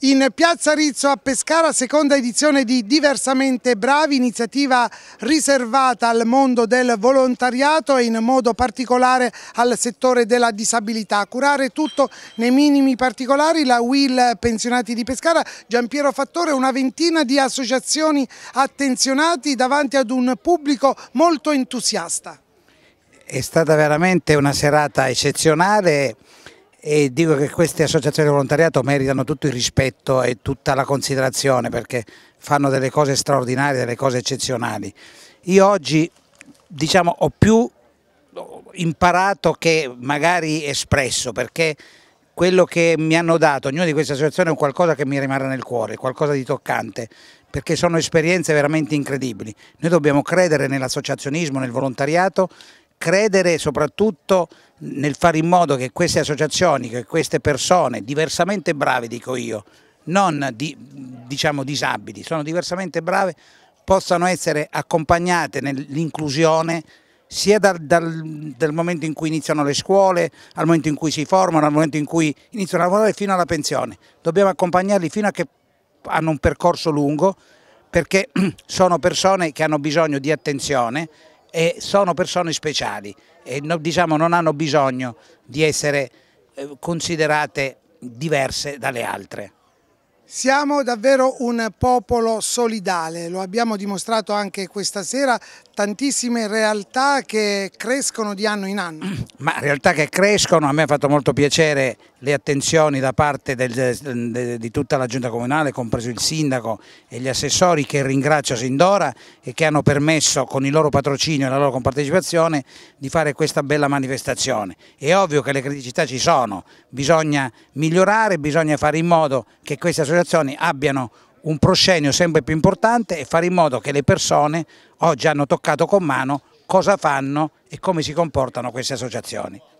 In piazza Rizzo a Pescara, seconda edizione di Diversamente Bravi, iniziativa riservata al mondo del volontariato e in modo particolare al settore della disabilità. Curare tutto nei minimi particolari, la WIL Pensionati di Pescara, Giampiero Fattore, una ventina di associazioni attenzionati davanti ad un pubblico molto entusiasta. È stata veramente una serata eccezionale e dico che queste associazioni di volontariato meritano tutto il rispetto e tutta la considerazione perché fanno delle cose straordinarie, delle cose eccezionali. Io oggi diciamo, ho più imparato che magari espresso perché quello che mi hanno dato ognuna di queste associazioni è qualcosa che mi rimarrà nel cuore, qualcosa di toccante perché sono esperienze veramente incredibili. Noi dobbiamo credere nell'associazionismo, nel volontariato, credere soprattutto nel fare in modo che queste associazioni, che queste persone diversamente brave, dico io, non di, diciamo disabili, sono diversamente brave, possano essere accompagnate nell'inclusione sia dal, dal, dal, momento in cui iniziano le scuole, al momento in cui si formano, al momento in cui iniziano a lavorare fino alla pensione. Dobbiamo accompagnarli fino a che hanno un percorso lungo perché sono persone che hanno bisogno di attenzione e sono persone speciali e no, diciamo, non hanno bisogno di essere eh, considerate diverse dalle altre. Siamo davvero un popolo solidale, lo abbiamo dimostrato anche questa sera, tantissime realtà che crescono di anno in anno. Ma realtà che crescono, a me ha fatto molto piacere le attenzioni da parte del, de, di tutta la giunta comunale, compreso il sindaco e gli assessori che ringrazio sin d'ora e che hanno permesso con il loro patrocinio e la loro compartecipazione di fare questa bella manifestazione. È ovvio che le criticità ci sono, bisogna migliorare, bisogna fare in modo che queste associazioni abbiano un proscenio sempre più importante e fare in modo che le persone oggi hanno toccato con mano cosa fanno e come si comportano queste associazioni.